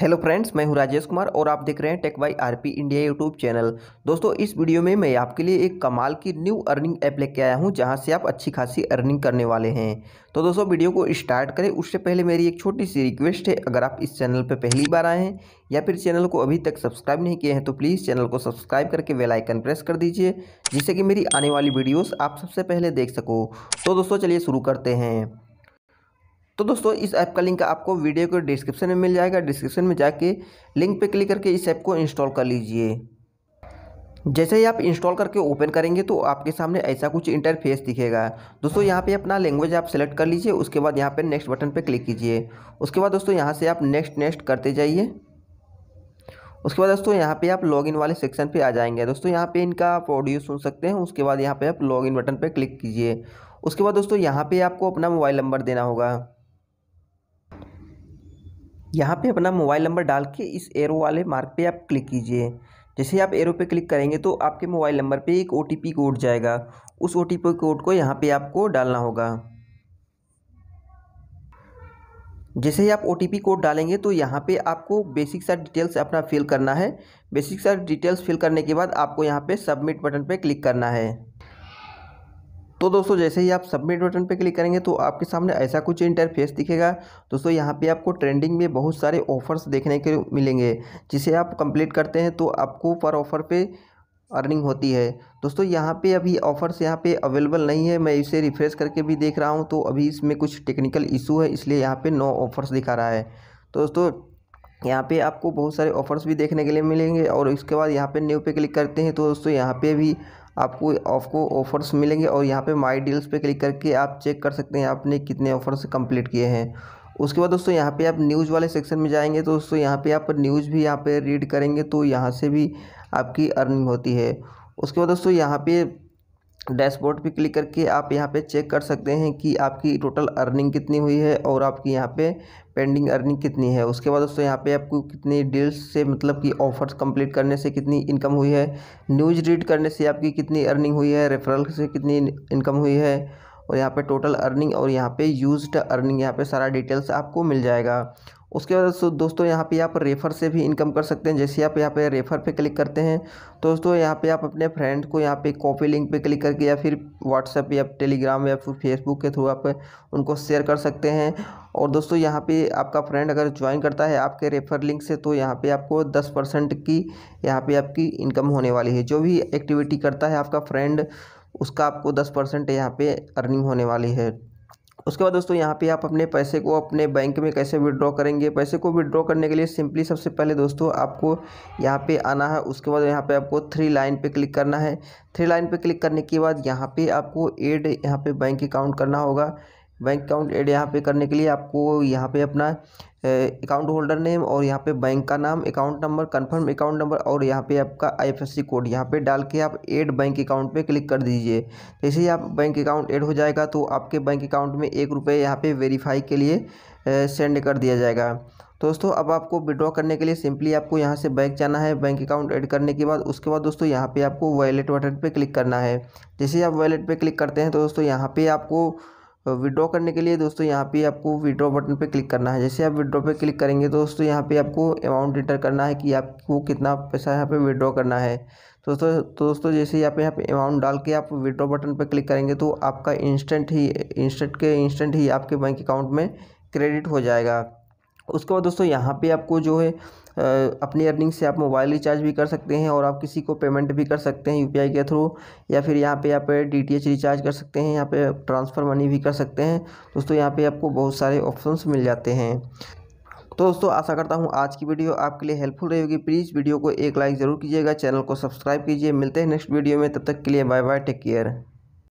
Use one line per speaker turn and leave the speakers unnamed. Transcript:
hello friends मैं हूं राजेश कुमार और आप देख रहे हैं tech by P India YouTube channel दोस्तों इस वीडियो में मैं आपके लिए एक कमाल की न्यू अर्निंग ऐप लेके आया हूं जहां से आप अच्छी खासी अर्निंग करने वाले हैं तो दोस्तों वीडियो को स्टार्ट करें उससे पहले मेरी एक छोटी सी रिक्वेस्ट है अगर आप इस चैनल पर पहली बार आए हैं या फिर चैनल को अभी तक सब्सक्राइब नहीं किए हैं तो प्लीज़ चैनल को सब्सक्राइब करके वेलाइकन प्रेस कर दीजिए जिससे कि मेरी आने वाली वीडियोज़ आप सबसे पहले देख सको तो दोस्तों चलिए शुरू करते हैं तो दोस्तों इस ऐप का लिंक आपको वीडियो के डिस्क्रिप्शन में मिल जाएगा डिस्क्रिप्शन में जाके लिंक पे क्लिक करके इस ऐप को इंस्टॉल कर लीजिए जैसे ही आप इंस्टॉल करके ओपन करेंगे तो आपके सामने ऐसा कुछ इंटरफेस दिखेगा दोस्तों यहाँ पे अपना लैंग्वेज आप सेलेक्ट कर लीजिए उसके बाद यहाँ पे नेक्स्ट बटन पे क्लिक कीजिए उसके बाद दोस्तों यहाँ से आप नेक्स्ट नेक्स्ट करते जाइए उसके बाद दोस्तों यहाँ पे आप लॉगिन वाले सेक्शन पे आ जाएंगे दोस्तों यहाँ पे इनका आप ऑडियो सुन सकते हैं उसके बाद यहाँ पे आप लॉगिन बटन पे क्लिक कीजिए उसके बाद दोस्तों यहाँ पे आपको अपना मोबाइल नंबर देना होगा यहाँ पे अपना मोबाइल नंबर डाल के इस एरो वाले मार्क पे आप क्लिक कीजिए जैसे आप एरो पे क्लिक करेंगे तो आपके मोबाइल नंबर पे एक ओ कोड जाएगा उस ओ कोड को यहाँ पे आपको डालना होगा जैसे ही आप ओ कोड डालेंगे तो यहाँ पे आपको बेसिक सा डिटेल्स अपना फिल करना है बेसिक सा डिटेल्स फिल करने के बाद आपको यहाँ पे सबमिट बटन पे क्लिक करना है तो दोस्तों जैसे ही आप सबमिट बटन पर क्लिक करेंगे तो आपके सामने ऐसा कुछ इंटरफेस दिखेगा दोस्तों यहाँ पे आपको ट्रेंडिंग में बहुत सारे ऑफर्स देखने के मिलेंगे जिसे आप कंप्लीट करते हैं तो आपको पर ऑफ़र पे अर्निंग होती है दोस्तों यहाँ पे अभी ऑफ़र्स यहाँ पे अवेलेबल नहीं है मैं इसे रिफ़्रेश करके भी देख रहा हूँ तो अभी इसमें कुछ टेक्निकल इशू है इसलिए यहाँ पर नो ऑफ़र्स दिखा रहा है तो दोस्तों यहाँ पे आपको बहुत सारे ऑफ़र्स भी देखने के लिए मिलेंगे और इसके बाद यहाँ पे न्यू पे क्लिक करते हैं तो दोस्तों यहाँ पे भी आपको आपको ऑफ़र्स मिलेंगे और यहाँ पे माई डील्स पे क्लिक करके आप चेक कर सकते हैं आपने कितने ऑफ़र्स कंप्लीट किए हैं उसके बाद दोस्तों यहाँ पे आप न्यूज़ वाले सेक्शन में जाएंगे तो दोस्तों यहाँ पे आप न्यूज़ भी यहाँ पे रीड करेंगे तो यहाँ से भी आपकी अर्निंग होती है उसके बाद दोस्तों यहाँ पे डैशबोर्ड पे क्लिक करके आप यहाँ पे चेक कर सकते हैं कि आपकी टोटल अर्निंग कितनी हुई है और आपकी यहाँ पे पेंडिंग अर्निंग कितनी है उसके बाद दोस्तों यहाँ पे आपको कितनी डील्स से मतलब कि ऑफर्स कंप्लीट करने से कितनी इनकम हुई है न्यूज़ रीड करने से आपकी कितनी अर्निंग हुई है रेफरल से कितनी इनकम हुई है और यहाँ पे टोटल अर्निंग और यहाँ पे यूज्ड अर्निंग यहाँ पे सारा डिटेल्स आपको मिल जाएगा उसके बाद दोस्तों यहाँ पे आप रेफ़र से भी इनकम कर सकते हैं जैसे आप यहाँ पे रेफ़र पे क्लिक करते हैं तो दोस्तों यहाँ पे आप अपने फ्रेंड को यहाँ पे कॉपी लिंक पे क्लिक करके या फिर व्हाट्सएप या टेलीग्राम या फिर फेसबुक के थ्रू आप उनको शेयर कर सकते हैं और दोस्तों यहाँ पे आपका फ्रेंड अगर ज्वाइन करता है आपके रेफ़र लिंक से तो यहाँ पे आपको दस परसेंट की यहाँ पे आपकी इनकम होने वाली है जो भी एक्टिविटी करता है आपका फ्रेंड उसका आपको दस परसेंट यहाँ पे अर्निंग होने वाली है उसके बाद दोस्तों यहाँ पे आप अपने पैसे को अपने बैंक में कैसे विड्रॉ करेंगे पैसे को विड्रॉ करने के लिए सिंपली सबसे पहले दोस्तों आपको यहाँ पे आना है उसके बाद यहाँ पे आपको थ्री लाइन पे क्लिक करना है थ्री लाइन पे क्लिक करने के बाद यहाँ पे आपको एड यहाँ पे बैंक अकाउंट करना होगा बैंक अकाउंट ऐड यहाँ पे करने के लिए आपको यहाँ पे अपना अकाउंट होल्डर नेम और यहाँ पे बैंक का नाम account number confirm account number और यहाँ पे आपका आईएफएससी कोड यहाँ पे डाल के आप ऐड बैंक अकाउंट पे क्लिक कर दीजिए जैसे तो ही आप बैंक अकाउंट ऐड हो जाएगा तो आपके बैंक अकाउंट में एक रुपये यहाँ पर वेरीफाई के लिए सेंड कर दिया जाएगा दोस्तों अब आपको विड्रॉ करने के लिए सिंपली आपको यहाँ से बैंक जाना है बैंक अकाउंट ऐड करने के बाद उसके बाद दोस्तों यहाँ पे आपको वॉलेट बटन पे क्लिक करना है जैसे आप वॉलेट पे क्लिक करते हैं तो दोस्तों यहाँ पे आपको विड्रॉ करने के लिए दोस्तों यहाँ पे आपको विड्रॉ बटन पे क्लिक करना है जैसे आप विड्रॉ पे क्लिक करेंगे तो दोस्तों यहाँ पे आपको अमाउंट इंटर करना है कि आपको कितना पैसा यहाँ पे विड्रॉ करना है दोस्तों तो दोस्तों जैसे यहाँ पे यहाँ पे अमाउंट डाल के आप विड्रॉ बटन पे क्लिक करेंगे तो आपका इंस्टेंट ही इंस्टेंट के इंस्टेंट ही आपके बैंक अकाउंट में क्रेडिट हो जाएगा उसके बाद दोस्तों यहाँ पे आपको जो है अपनी अर्निंग से आप मोबाइल रिचार्ज भी कर सकते हैं और आप किसी को पेमेंट भी कर सकते हैं यूपीआई के थ्रू या फिर यहाँ पे आप डीटीएच रिचार्ज कर सकते हैं यहाँ पे ट्रांसफ़र मनी भी कर सकते हैं दोस्तों यहाँ पे आपको बहुत सारे ऑप्शंस मिल जाते हैं तो दोस्तों आशा करता हूँ आज की वीडियो आपके लिए हेल्पफुल रहेगी प्लीज़ वीडियो को एक लाइक ज़रूर कीजिएगा चैनल को सब्सक्राइब कीजिए मिलते हैं नेक्स्ट वीडियो में तब तक के लिए बाय बाय टेक केयर